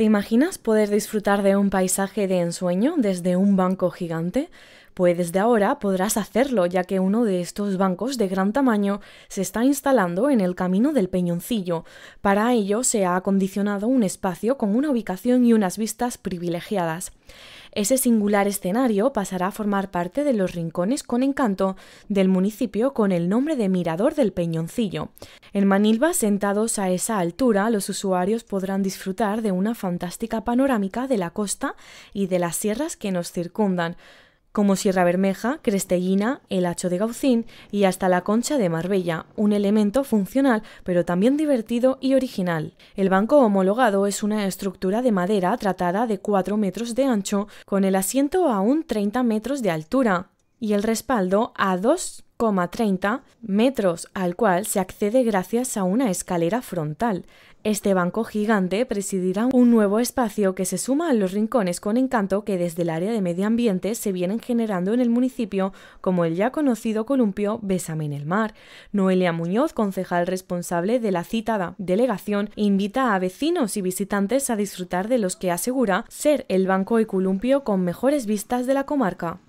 ¿Te imaginas poder disfrutar de un paisaje de ensueño desde un banco gigante? Pues desde ahora podrás hacerlo, ya que uno de estos bancos de gran tamaño se está instalando en el camino del Peñoncillo. Para ello se ha acondicionado un espacio con una ubicación y unas vistas privilegiadas. Ese singular escenario pasará a formar parte de los rincones con encanto del municipio con el nombre de Mirador del Peñoncillo. En Manilva, sentados a esa altura, los usuarios podrán disfrutar de una fantástica panorámica de la costa y de las sierras que nos circundan como Sierra Bermeja, Crestellina, el hacho de Gaucín y hasta la concha de Marbella, un elemento funcional pero también divertido y original. El banco homologado es una estructura de madera tratada de 4 metros de ancho, con el asiento a un 30 metros de altura y el respaldo a 2 30 metros al cual se accede gracias a una escalera frontal. Este banco gigante presidirá un nuevo espacio que se suma a los rincones con encanto que desde el área de medio ambiente se vienen generando en el municipio, como el ya conocido columpio Bésame en el Mar. Noelia Muñoz, concejal responsable de la citada delegación, invita a vecinos y visitantes a disfrutar de los que asegura ser el banco y columpio con mejores vistas de la comarca.